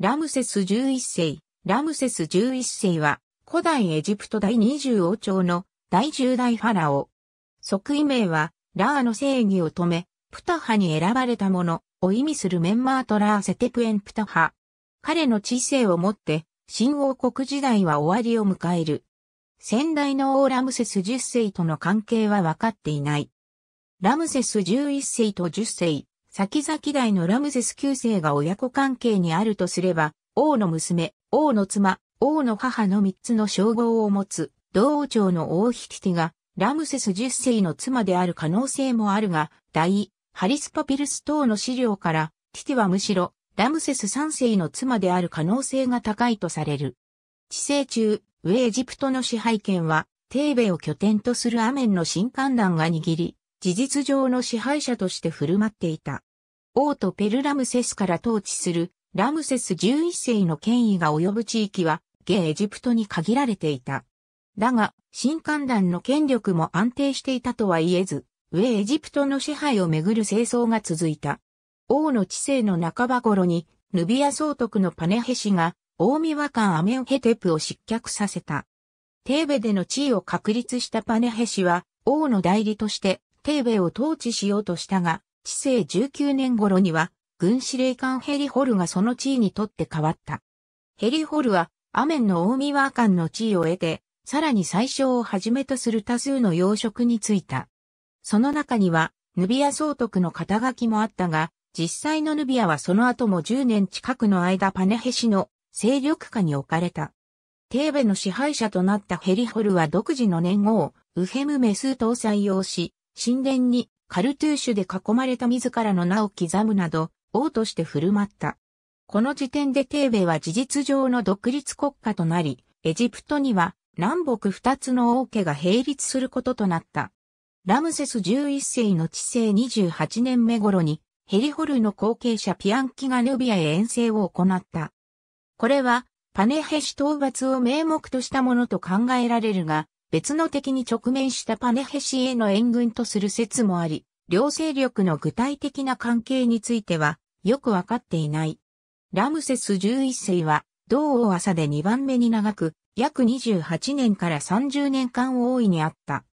ラムセス11世、ラムセス11世は、古代エジプト第20王朝の第10代ファラオ。即位名は、ラーの正義を止め、プタハに選ばれたものを意味するメンマートラーセテプエンプタハ。彼の知性をもって、新王国時代は終わりを迎える。先代の王ラムセス10世との関係は分かっていない。ラムセス11世と10世、先々代のラムゼス9世が親子関係にあるとすれば、王の娘、王の妻、王の母の3つの称号を持つ、同王朝の王ヒティティが、ラムセス10世の妻である可能性もあるが、大、ハリスパピルス等の資料から、ティティはむしろ、ラムセス3世の妻である可能性が高いとされる。治世中、ウェエジプトの支配権は、テーベを拠点とするアメンの新観覧が握り、事実上の支配者として振る舞っていた。王とペルラムセスから統治するラムセス11世の権威が及ぶ地域は、ゲエジプトに限られていた。だが、新観団の権力も安定していたとは言えず、上エジプトの支配をめぐる戦争が続いた。王の治世の半ば頃に、ヌビア総督のパネヘ氏が、大見和官アメンヘテプを失脚させた。テーベでの地位を確立したパネヘ氏は、王の代理として、テーベを統治しようとしたが、治世19年頃には、軍司令官ヘリホルがその地位にとって変わった。ヘリホルは、アメンの大見ワー間の地位を得て、さらに最小をはじめとする多数の要職に就いた。その中には、ヌビア総督の肩書きもあったが、実際のヌビアはその後も10年近くの間パネヘ氏の勢力下に置かれた。テーベの支配者となったヘリホルは独自の年号、ウヘムメス搭載用し、神殿にカルトゥーシュで囲まれた自らの名を刻むなど、王として振る舞った。この時点でテーベは事実上の独立国家となり、エジプトには南北二つの王家が並立することとなった。ラムセス11世の治世28年目頃に、ヘリホルの後継者ピアンキがヌビアへ遠征を行った。これは、パネヘシ討伐を名目としたものと考えられるが、別の敵に直面したパネヘ氏への援軍とする説もあり、両勢力の具体的な関係についてはよくわかっていない。ラムセス11世は同王朝で2番目に長く、約28年から30年間王位にあった。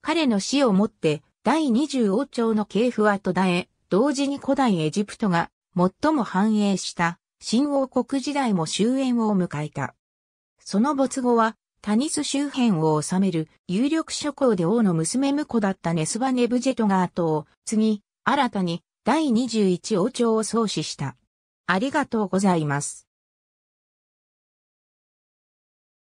彼の死をもって第20王朝の系譜は途絶え、同時に古代エジプトが最も繁栄した新王国時代も終焉を迎えた。その没後はタニス周辺を治める有力諸侯で王の娘婿だったネスバネブジェトが後を次、新たに第21王朝を創始した。ありがとうございます。